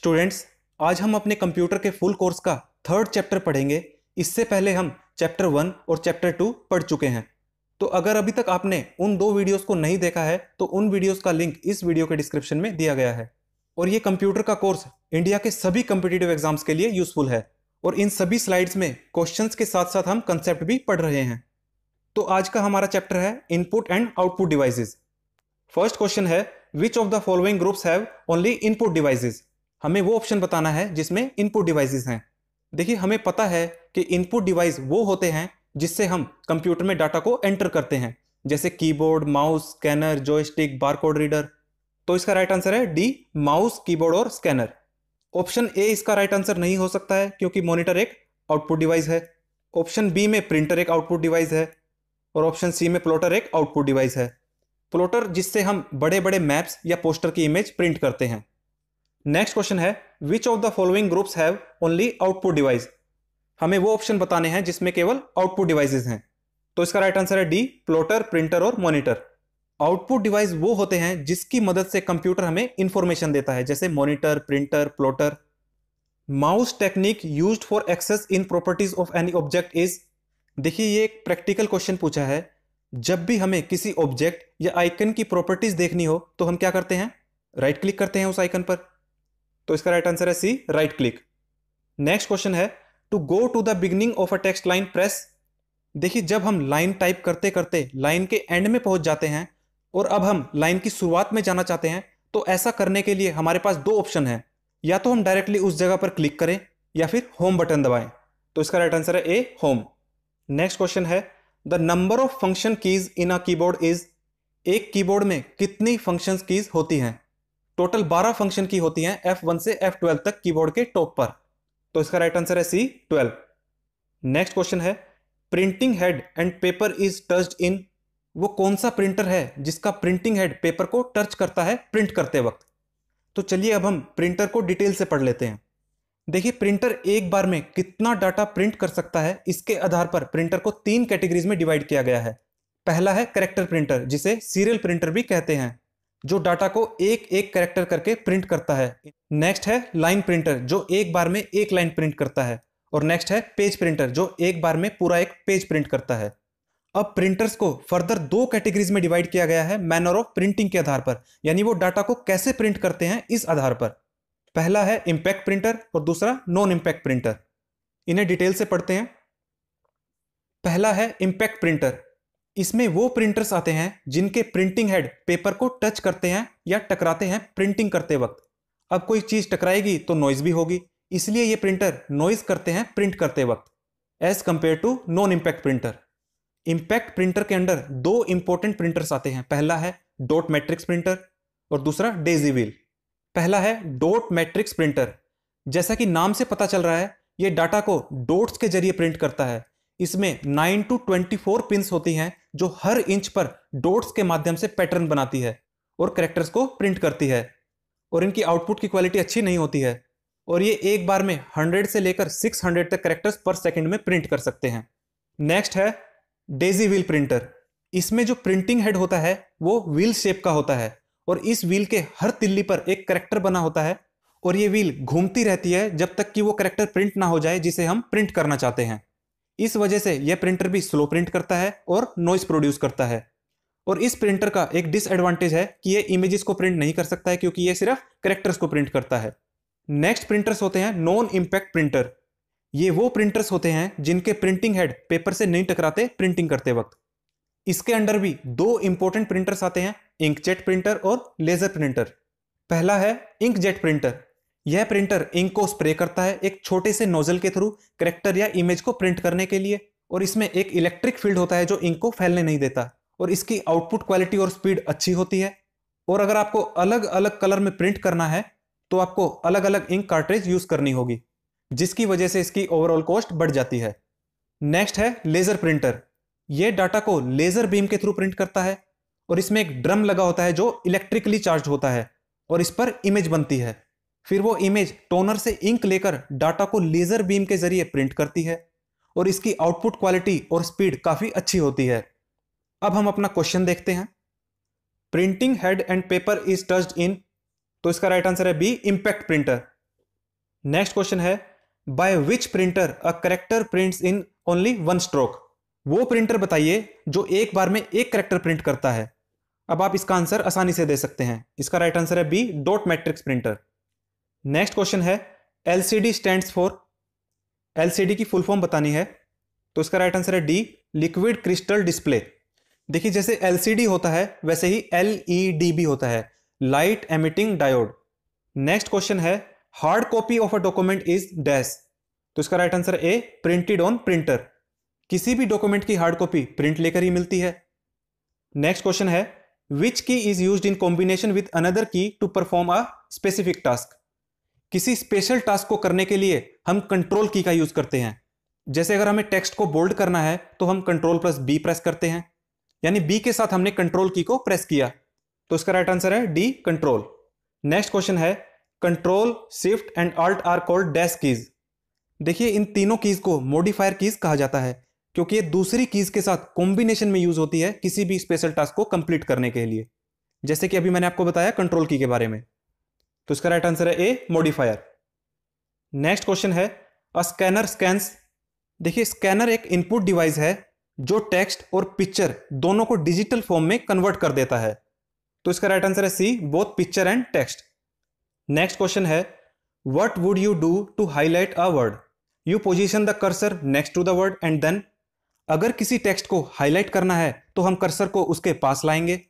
students आज हम अपने कंप्यूटर के फुल कोर्स का थर्ड चैप्टर पढ़ेंगे इससे पहले हम चैप्टर वन और चैप्टर टू पढ़ चुके हैं तो अगर अभी तक आपने उन दो वीडियोस को नहीं देखा है तो उन वीडियोस का लिंक इस वीडियो के डिस्क्रिप्शन में दिया गया है और ये कंप्यूटर का कोर्स इंडिया के सभी कंपिटेटिव एग्जाम्स के लिए यूजफुल है और इन सभी स्लाइड्स में क्वेश्चन के साथ साथ हम कंसेप्ट भी पढ़ रहे हैं तो आज का हमारा चैप्टर है input and output devices first question है which of the following groups have only input devices हमें वो ऑप्शन बताना है जिसमें इनपुट डिवाइसेस हैं देखिए हमें पता है कि इनपुट डिवाइस वो होते हैं जिससे हम कंप्यूटर में डाटा को एंटर करते हैं जैसे keyboard mouse scanner joystick barcode reader तो इसका राइट आंसर है डी माउस कीबोर्ड और स्कैनर ऑप्शन ए इसका राइट आंसर नहीं हो सकता है क्योंकि मॉनिटर एक आउटपुट डिवाइस है ऑप्शन बी में प्रिंटर एक आउटपुट डिवाइस है और ऑप्शन सी में प्लॉटर एक आउटपुट डिवाइस है प्लॉटर जिससे हम बड़े बड़े मैप्स या पोस्टर की इमेज प्रिंट करते हैं नेक्स्ट क्वेश्चन है which of the following groups have only output device हमें वो ऑप्शन बताने हैं जिसमें केवल आउटपुट डिवाइसेस हैं तो इसका राइट आंसर है डी प्लॉटर प्रिंटर और मॉनिटर आउटपुट डिवाइस वो होते हैं जिसकी मदद से कंप्यूटर हमें इंफॉर्मेशन देता है जैसे monitor printer plotter mouse technique use for access in properties of any object is देखिए ये एक प्रैक्टिकल क्वेश्चन पूछा है जब भी हमें किसी ऑब्जेक्ट या आइकन की प्रॉपर्टीज देखनी हो तो हम क्या करते हैं राइट right क्लिक करते हैं उस आइकन पर तो इसका राइट आंसर है C right click next question है to go to the beginning of a text line press देखिए जब हम लाइन टाइप करते करते लाइन के एंड में पहुंच जाते हैं और अब हम लाइन की शुरुआत में जाना चाहते हैं तो ऐसा करने के लिए हमारे पास दो ऑप्शन है या तो हम डायरेक्टली उस जगह पर क्लिक करें या फिर होम बटन दबाएं तो इसका राइट आंसर है ए होम नेक्स्ट क्वेश्चन है the number of function keys in a keyboard is एक कीबोर्ड में कितनी फंक्शन कीज होती हैं टोटल 12 फंक्शन की होती हैं F1 से F12 तक कीबोर्ड के टॉप पर तो इसका राइट आंसर है सी ट्वेल्व नेक्स्ट क्वेश्चन है printing head and paper is touched in वो कौन सा प्रिंटर है जिसका प्रिंटिंग हेड पेपर को टच करता है प्रिंट करते वक्त तो चलिए अब हम प्रिंटर को डिटेल से पढ़ लेते हैं देखिए प्रिंटर एक बार में कितना डाटा प्रिंट कर सकता है इसके आधार पर प्रिंटर को तीन कैटेगरीज में डिवाइड किया गया है पहला है करेक्टर प्रिंटर जिसे सीरियल प्रिंटर भी कहते हैं जो डाटा को एक एक करेक्टर करके प्रिंट करता है नेक्स्ट है लाइन प्रिंटर जो एक बार में एक लाइन प्रिंट करता है और नेक्स्ट है पेज प्रिंटर जो एक बार में पूरा एक पेज प्रिंट करता है अब प्रिंटर्स को फर्दर दो कैटेगरीज में डिवाइड किया गया है मैनर ऑफ प्रिंटिंग के आधार पर यानी वो डाटा को कैसे प्रिंट करते हैं इस आधार पर पहला है इम्पैक्ट प्रिंटर और दूसरा नॉन इम्पैक्ट प्रिंटर इन्हें डिटेल से पढ़ते हैं पहला है इम्पैक्ट प्रिंटर इसमें वो प्रिंटर्स आते हैं जिनके प्रिंटिंग हेड पेपर को टच करते हैं या टकराते हैं प्रिंटिंग करते वक्त अब कोई चीज़ टकराएगी तो नॉइज़ भी होगी इसलिए ये प्रिंटर नॉइज़ करते हैं प्रिंट करते वक्त as compare to non impact printer impact printer के अंडर दो इंपॉर्टेंट प्रिंटर्स आते हैं पहला है डॉट मैट्रिक्स प्रिंटर और दूसरा डेजी व्हील पहला है डॉट मैट्रिक्स प्रिंटर जैसा कि नाम से पता चल रहा है ये डाटा को डॉट्स के जरिए प्रिंट करता है इसमें 9 टू 24 पिंस होती हैं जो हर इंच पर डोट्स के माध्यम से पैटर्न बनाती है और करेक्टर्स को प्रिंट करती है और इनकी आउटपुट की क्वालिटी अच्छी नहीं होती है और ये एक बार में 100 से लेकर 600 तक करेक्टर्स पर सेकंड में प्रिंट कर सकते हैं नेक्स्ट है डेजी व्हील प्रिंटर इसमें जो प्रिंटिंग हेड होता है वो व्हील शेप का होता है और इस व्हील के हर तिल्ली पर एक करेक्टर बना होता है और ये व्हील घूमती रहती है जब तक कि वो करेक्टर प्रिंट ना हो जाए जिसे हम प्रिंट करना चाहते हैं इस वजह से यह प्रिंटर भी स्लो प्रिंट करता है और नॉइस प्रोड्यूस करता है और इस प्रिंटर का एक डिसएडवांटेज है कि यह इमेजेस को प्रिंट नहीं कर सकता है क्योंकि यह सिर्फ करेक्टर्स को प्रिंट करता है नेक्स्ट प्रिंटर्स होते हैं नॉन इम्पैक्ट प्रिंटर ये वो प्रिंटर्स होते हैं जिनके प्रिंटिंग हेड पेपर से नहीं टकराते प्रिंटिंग करते वक्त इसके अंडर भी दो इंपॉर्टेंट प्रिंटर्स आते हैं इंकजेट प्रिंटर और लेजर प्रिंटर पहला है इंकजेट प्रिंटर यह प्रिंटर इंक को स्प्रे करता है एक छोटे से नोजल के थ्रू करेक्टर या इमेज को प्रिंट करने के लिए और इसमें एक इलेक्ट्रिक फील्ड होता है जो इंक को फैलने नहीं देता और इसकी आउटपुट क्वालिटी और स्पीड अच्छी होती है और अगर आपको अलग अलग कलर में प्रिंट करना है तो आपको अलग अलग इंक कार्ट्रेज यूज करनी होगी जिसकी वजह से इसकी ओवरऑल कॉस्ट बढ़ जाती है नेक्स्ट है लेजर प्रिंटर यह डाटा को लेजर बीम के थ्रू प्रिंट करता है और इसमें एक ड्रम लगा होता है जो इलेक्ट्रिकली चार्ज होता है और इस पर इमेज बनती है फिर वो इमेज टोनर से इंक लेकर डाटा को लेजर बीम के जरिए प्रिंट करती है और इसकी आउटपुट क्वालिटी और स्पीड काफ़ी अच्छी होती है अब हम अपना क्वेश्चन देखते हैं printing head and paper is ट इन तो इसका राइट आंसर है B impact printer next question है by which printer a character print in only one stroke वो प्रिंटर बताइए जो एक बार में एक करेक्टर प्रिंट करता है अब आप इसका आंसर आसानी से दे सकते हैं इसका राइट आंसर है B dot matrix printer next question है L C D stand for L C D की फुल फॉर्म बतानी है तो इसका राइट आंसर है डी लिक्विड क्रिस्टल डिस्प्ले देखिए जैसे एल सी डी होता है वैसे ही एल ई डी भी होता है light emitting diode next question है hard copy of a document is dash तो इसका right answer A printed on printer किसी भी डॉक्यूमेंट की हार्ड कॉपी प्रिंट लेकर ही मिलती है नेक्स्ट क्वेश्चन है which key is use in combination with another key to perform a specific task किसी स्पेशल टास्क को करने के लिए हम कंट्रोल की का यूज करते हैं जैसे अगर हमें टेक्स्ट को बोल्ड करना है तो हम कंट्रोल प्लस बी प्रेस करते हैं यानी बी के साथ हमने कंट्रोल की को प्रेस किया तो इसका राइट आंसर है डी कंट्रोल नेक्स्ट क्वेश्चन है control shift and alt are called dash keys देखिए इन तीनों कीज को मोडिफायर कीज कहा जाता है क्योंकि ये दूसरी कीज के साथ कॉम्बिनेशन में यूज होती है किसी भी स्पेशल टास्क को कंप्लीट करने के लिए जैसे कि अभी मैंने आपको बताया कंट्रोल की के बारे में तो इसका राइट आंसर है ए मॉडिफायर नेक्स्ट क्वेश्चन है अ स्कैनर स्कैंस देखिए स्कैनर एक इनपुट डिवाइस है जो टेक्स्ट और पिक्चर दोनों को डिजिटल फॉर्म में कन्वर्ट कर देता है तो इसका राइट आंसर है C both picture and text next question है what would you do to highlight a word you position the cursor next to the word and then अगर किसी टेक्स्ट को हाईलाइट करना है तो हम कर्सर को उसके पास लाएंगे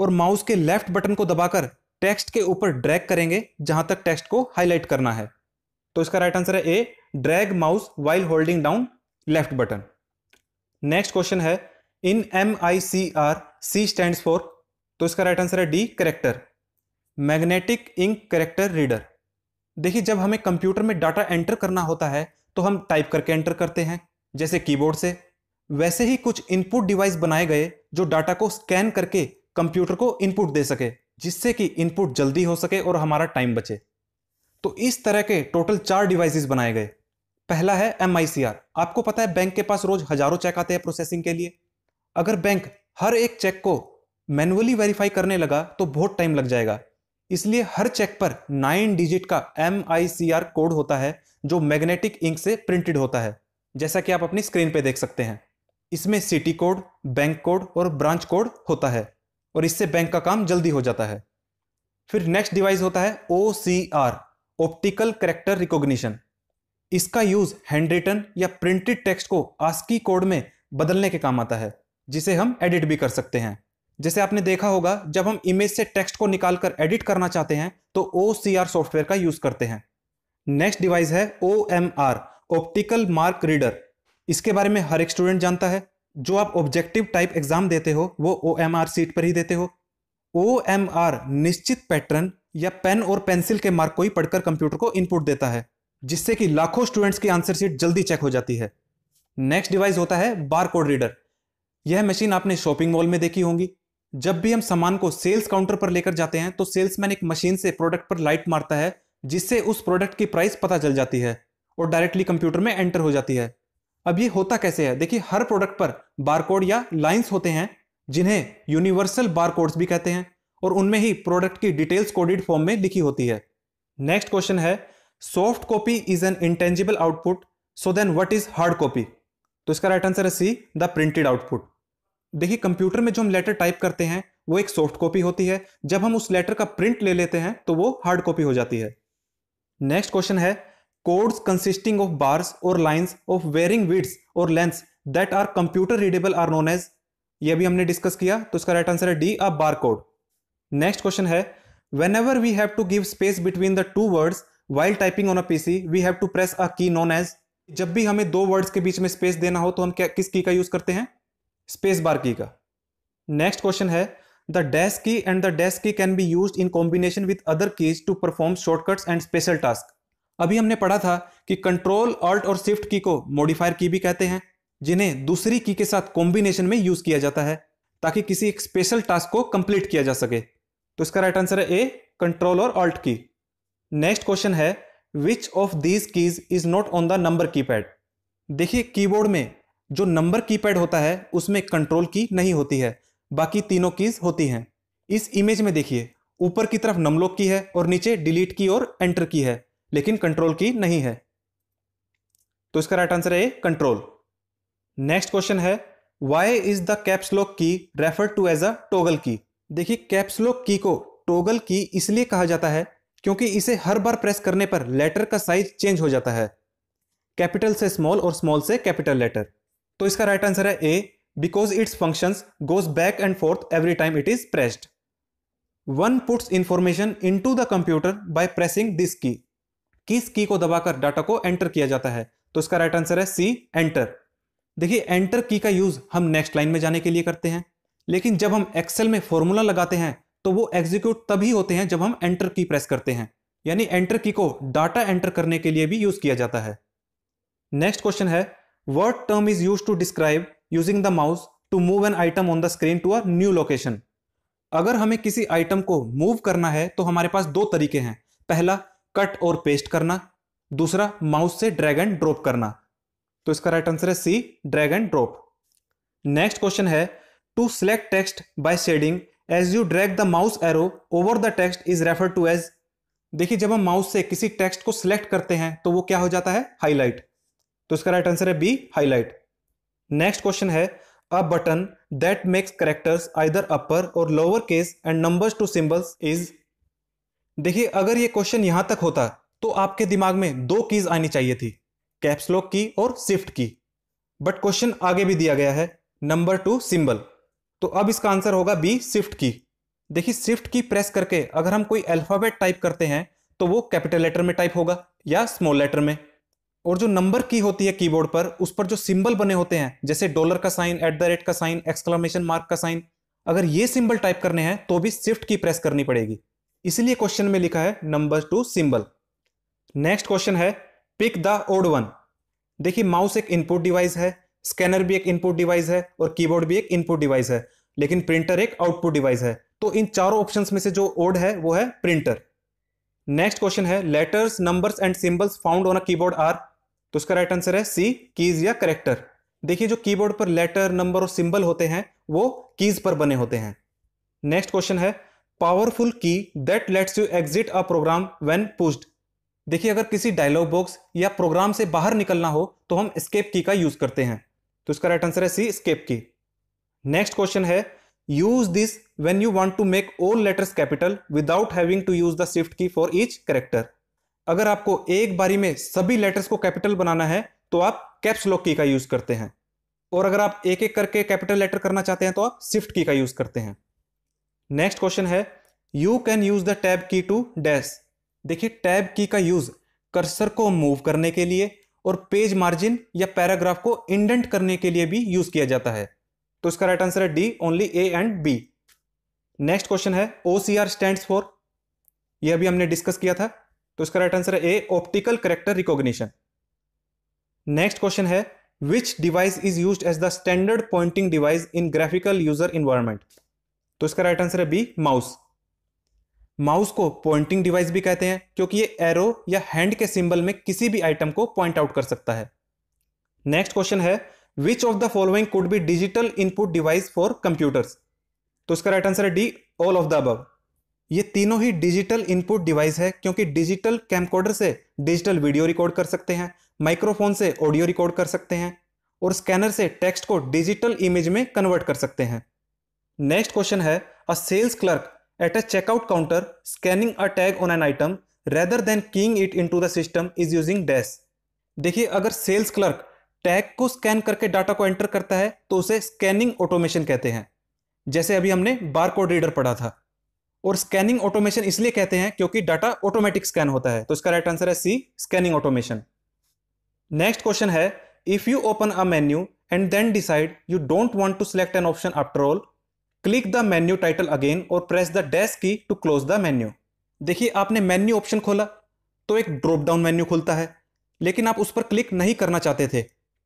और माउस के लेफ्ट बटन को दबाकर टेक्स्ट के ऊपर ड्रैग करेंगे जहां तक टेक्स्ट को हाईलाइट करना है तो इसका राइट आंसर है A drag mouse while holding down left button next question है in M I C R C stand for तो इसका राइट आंसर है D character magnetic ink character reader देखिए जब हमें कंप्यूटर में डाटा एंटर करना होता है तो हम टाइप करके एंटर करते हैं जैसे कीबोर्ड से वैसे ही कुछ इनपुट डिवाइस बनाए गए जो डाटा को स्कैन करके कंप्यूटर को इनपुट दे सके जिससे कि इनपुट जल्दी हो सके और हमारा टाइम बचे तो इस तरह के टोटल चार डिवाइसेस बनाए गए पहला है एम आपको पता है बैंक के पास रोज हजारों चेक आते हैं प्रोसेसिंग के लिए अगर बैंक हर एक चेक को मैनुअली वेरीफाई करने लगा तो बहुत टाइम लग जाएगा इसलिए हर चेक पर नाइन डिजिट का एम कोड होता है जो मैग्नेटिक इंक से प्रिंटेड होता है जैसा कि आप अपनी स्क्रीन पर देख सकते हैं इसमें सिटी कोड बैंक कोड और ब्रांच कोड होता है और इससे बैंक का काम जल्दी हो जाता है फिर नेक्स्ट डिवाइस होता है O C R optical character recognition इसका यूज हैंड रिटन या प्रिंटेड टेक्स्ट को आस्की कोड में बदलने के काम आता है जिसे हम एडिट भी कर सकते हैं जैसे आपने देखा होगा जब हम इमेज से टेक्स्ट को निकालकर एडिट करना चाहते हैं तो ओ सी आर सॉफ्टवेयर का यूज करते हैं नेक्स्ट डिवाइस है O M R optical mark reader इसके बारे में हर एक स्टूडेंट जानता है जो आप ऑब्जेक्टिव टाइप एग्जाम देते हो वो ओ एम आर सीट पर ही देते हो ओ एम आर निश्चित पैटर्न या पेन और पेंसिल के मार्क को ही पढ़कर कंप्यूटर को इनपुट देता है जिससे कि लाखों स्टूडेंट्स की आंसर सीट जल्दी चेक हो जाती है नेक्स्ट डिवाइस होता है बार कोड रीडर यह मशीन आपने शॉपिंग मॉल में देखी होंगी जब भी हम सामान को सेल्स काउंटर पर लेकर जाते हैं तो सेल्समैन एक मशीन से प्रोडक्ट पर लाइट मारता है जिससे उस प्रोडक्ट की प्राइस पता चल जाती है और डायरेक्टली कंप्यूटर में एंटर हो जाती है अब ये होता कैसे है देखिए हर प्रोडक्ट पर बारकोड या लाइंस होते हैं जिन्हें यूनिवर्सल बारकोड्स भी कहते हैं और उनमें ही प्रोडक्ट की डिटेल्स कोडिड फॉर्म में लिखी होती है नेक्स्ट क्वेश्चन है soft copy is an intangible output so then what is hard copy तो इसका राइट आंसर है सी द प्रिंटेड आउटपुट देखिए कंप्यूटर में जो हम लेटर टाइप करते हैं वो एक सॉफ्ट कॉपी होती है जब हम उस लेटर का प्रिंट ले लेते हैं तो वो हार्ड कॉपी हो जाती है नेक्स्ट क्वेश्चन है codes consisting of bars or lines of varying widths or lengths that are computer readable are known as ये भी हमने डिस्कस किया तो इसका राइट आंसर है D a bar code next question है whenever we have to give space between the two words while typing on a PC we have to press a key known as जब भी हमें दो words के बीच में space देना हो तो हम क्या किस की का यूज करते हैं स्पेस बार की का नेक्स्ट क्वेश्चन है the dash key and the dash key can be use in combination with other keys to perform shortcuts and special task अभी हमने पढ़ा था कि कंट्रोल ऑल्ट और स्विफ्ट की को मॉडिफायर की भी कहते हैं जिन्हें दूसरी की के साथ कॉम्बिनेशन में यूज किया जाता है ताकि किसी एक स्पेशल टास्क को कंप्लीट किया जा सके तो इसका राइट आंसर है ए कंट्रोल और ऑल्ट की नेक्स्ट क्वेश्चन है which of these keys is not on the number keypad देखिए कीबोर्ड में जो नंबर कीपैड होता है उसमें कंट्रोल की नहीं होती है बाकी तीनों कीज होती हैं इस इमेज में देखिए ऊपर की तरफ नमलोक की है और नीचे डिलीट की और एंटर की है लेकिन कंट्रोल की नहीं है तो इसका राइट आंसर है कंट्रोल नेक्स्ट क्वेश्चन है why is the caps lock key refer to as a toggle key देखिए कैप्सलॉक की को टोगल की इसलिए कहा जाता है क्योंकि इसे हर बार प्रेस करने पर लेटर का साइज चेंज हो जाता है कैपिटल से स्मॉल और स्मॉल से कैपिटल लेटर तो इसका राइट आंसर है A because its function goes back and forth every time it is pressed one puts information in to the computer by pressing this key किस की को दबाकर डाटा को एंटर किया जाता है तो इसका राइट आंसर है सी एंटर देखिए एंटर की का यूज हम नेक्स्ट लाइन में जाने के लिए करते हैं लेकिन जब हम एक्सेल में फॉर्मूला लगाते हैं तो वो एग्जीक्यूट तभी होते हैं जब हम एंटर की प्रेस करते हैं यानी एंटर की को डाटा एंटर करने के लिए भी यूज किया जाता है नेक्स्ट क्वेश्चन है word term is use to describe using the mouse to move an item on the screen to a new location अगर हमें किसी आइटम को मूव करना है तो हमारे पास दो तरीके हैं पहला कट और पेस्ट करना दूसरा माउस से ड्रैग एंड ड्रॉप करना तो इसका राइट आंसर है C drag and drop next question है to select text by shading as you drag the mouse arrow over the text is refer to as देखिए जब हम माउस से किसी टेक्स्ट को सिलेक्ट करते हैं तो वो क्या हो जाता है हाईलाइट तो इसका राइट आंसर है बी हाईलाइट नेक्स्ट क्वेश्चन है a button that makes characters either upper or lower case and numbers to symbols is देखिए अगर ये क्वेश्चन यहां तक होता तो आपके दिमाग में दो कीज आनी चाहिए थी कैप्सलॉक की और शिफ्ट की बट क्वेश्चन आगे भी दिया गया है नंबर टू सिंबल तो अब इसका आंसर होगा बी शिफ्ट की देखिए शिफ्ट की प्रेस करके अगर हम कोई अल्फाबेट टाइप करते हैं तो वो कैपिटल लेटर में टाइप होगा या स्मॉल लेटर में और जो नंबर की होती है कीबोर्ड पर उस पर जो सिंबल बने होते हैं जैसे डॉलर का साइन एट द रेट का साइन एक्सक्लामेशन मार्क का साइन अगर ये सिंबल टाइप करने हैं तो भी शिफ्ट की प्रेस करनी पड़ेगी इसलिए क्वेश्चन में लिखा है number to symbol next question है पिक द ओड वन देखिए माउस एक इनपुट डिवाइस है स्कैनर भी एक इनपुट डिवाइस है और कीबोर्ड भी एक इनपुट डिवाइस है लेकिन प्रिंटर एक आउटपुट डिवाइस है तो इन चारों ऑप्शंस में से जो ओड है वो है प्रिंटर नेक्स्ट क्वेश्चन है letters numbers and symbols found on a keyboard are तो उसका राइट आंसर है सी कीज या करेक्टर देखिए जो कीबोर्ड पर लेटर नंबर और सिंबल होते हैं वो कीज पर बने होते हैं नेक्स्ट क्वेश्चन है powerful key that lets you exit a program when pushed देखिए अगर किसी डायलॉग बॉक्स या प्रोग्राम से बाहर निकलना हो तो हम स्केप की का यूज करते हैं तो इसका राइट आंसर है C escape key next question है use this when you want to make all letters capital without having to use the shift key for each character अगर आपको एक बारी में सभी लेटर्स को कैपिटल बनाना है तो आप कैप्स लॉक की का यूज करते हैं और अगर आप एक एक करके कैपिटल लेटर करना चाहते हैं तो आप स्विफ्ट की का यूज करते हैं नेक्स्ट क्वेश्चन है you can use the tab key to dash देखिए टैब की का यूज कर्सर को मूव करने के लिए और पेज मार्जिन या पैराग्राफ को इंडेंट करने के लिए भी यूज किया जाता है तो इसका राइट आंसर है D only A and B next question है O C R stand for यह भी हमने डिस्कस किया था तो इसका राइट आंसर है A optical character recognition next question है which device is use as the standard pointing device in graphical user environment तो इसका राइट आंसर है बी माउस माउस को पॉइंटिंग डिवाइस भी कहते हैं क्योंकि ये एरो या हैंड के सिंबल में किसी भी आइटम को पॉइंट आउट कर सकता है नेक्स्ट क्वेश्चन है which of the following could be digital input device for computers तो इसका राइट आंसर है डी ऑल ऑफ द अब ये तीनों ही डिजिटल इनपुट डिवाइस है क्योंकि डिजिटल कैमकोडर से डिजिटल वीडियो रिकॉर्ड कर सकते हैं माइक्रोफोन से ऑडियो रिकॉर्ड कर सकते हैं और स्कैनर से टेक्स्ट को डिजिटल इमेज में कन्वर्ट कर सकते हैं नेक्स्ट क्वेश्चन है a sales clerk at a checkout counter scanning a tag on an item rather than keying it in to the system is using dash देखिए अगर sales clerk tag को scan करके data को enter करता है तो उसे स्कैनिंग ऑटोमेशन कहते हैं जैसे अभी हमने बार कोड रीडर पढ़ा था और स्कैनिंग ऑटोमेशन इसलिए कहते हैं क्योंकि डाटा ऑटोमेटिक स्कैन होता है तो इसका राइट आंसर है C scanning automation next question है if you open a menu and then decide you don't want to select an option after all click the menu title again or press the Esc key to close the menu देखिए आपने menu option खोला तो एक drop down menu खुलता है लेकिन आप उस पर क्लिक नहीं करना चाहते थे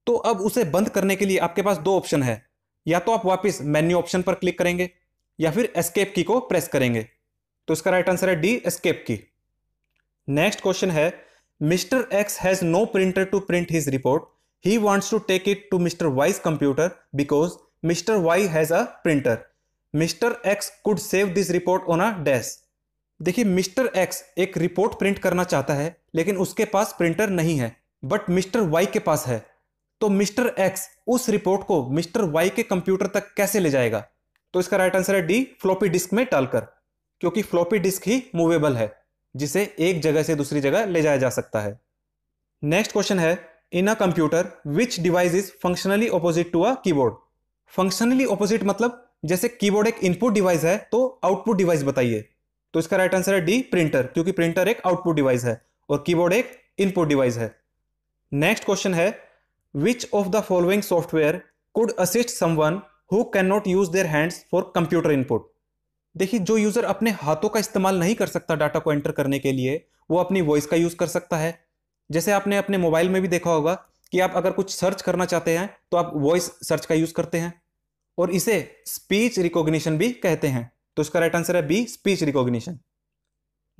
तो अब उसे बंद करने के लिए आपके पास दो ऑप्शन है या तो आप वापस मेन्यू ऑप्शन पर क्लिक करेंगे या फिर एस्केप की को प्रेस करेंगे तो इसका राइट आंसर है D escape key next question है mister X has no printer to print his report he wants to take it to mister Y's computer because mister Y has a printer mister X could save this report on a dash देखिए mister X एक report print करना चाहता है लेकिन उसके पास printer नहीं है but mister Y के पास है तो मिस्टर एक्स उस रिपोर्ट को मिस्टर वाई के कंप्यूटर तक कैसे ले जाएगा तो इसका राइट आंसर है डी फ्लॉपी डिस्क में डालकर क्योंकि फ्लॉपी डिस्क ही मूवेबल है जिसे एक जगह से दूसरी जगह ले जाया जा सकता है नेक्स्ट क्वेश्चन है in a computer which device is functionally opposite to a keyboard functionally opposite मतलब जैसे कीबोर्ड एक इनपुट डिवाइस है तो आउटपुट डिवाइस बताइए तो इसका राइट आंसर है डी प्रिंटर क्योंकि प्रिंटर एक आउटपुट डिवाइस है और कीबोर्ड एक इनपुट डिवाइस है नेक्स्ट क्वेश्चन है which of the following software could assist someone who can not use their hands for computer input देखिए जो यूजर अपने हाथों का इस्तेमाल नहीं कर सकता डाटा को एंटर करने के लिए वो अपनी वॉइस का यूज कर सकता है जैसे आपने अपने मोबाइल में भी देखा होगा कि आप अगर कुछ सर्च करना चाहते हैं तो आप वॉइस सर्च का यूज करते हैं और इसे स्पीच रिकॉग्निशन भी कहते हैं तो इसका राइट आंसर है B speech recognition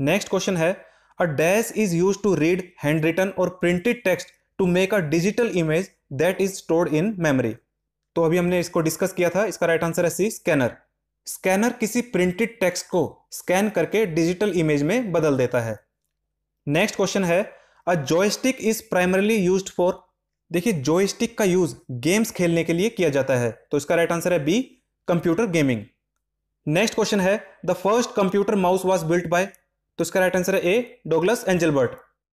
next question है a dash is use to read hand written और printed text to make a digital image that is stored in memory तो अभी हमने इसको डिस्कस किया था इसका राइट आंसर है सी स्कैनर स्कैनर किसी प्रिंटेड टेक्स्ट को स्कैन करके डिजिटल इमेज में बदल देता है नेक्स्ट क्वेश्चन है a joystick is primarily use for देखिए जॉयस्टिक का यूज गेम्स खेलने के लिए किया जाता है तो इसका राइट आंसर है B computer gaming next question है the first computer mouse was built by तो इसका राइट आंसर है ए डोगलस एंजलबर्ट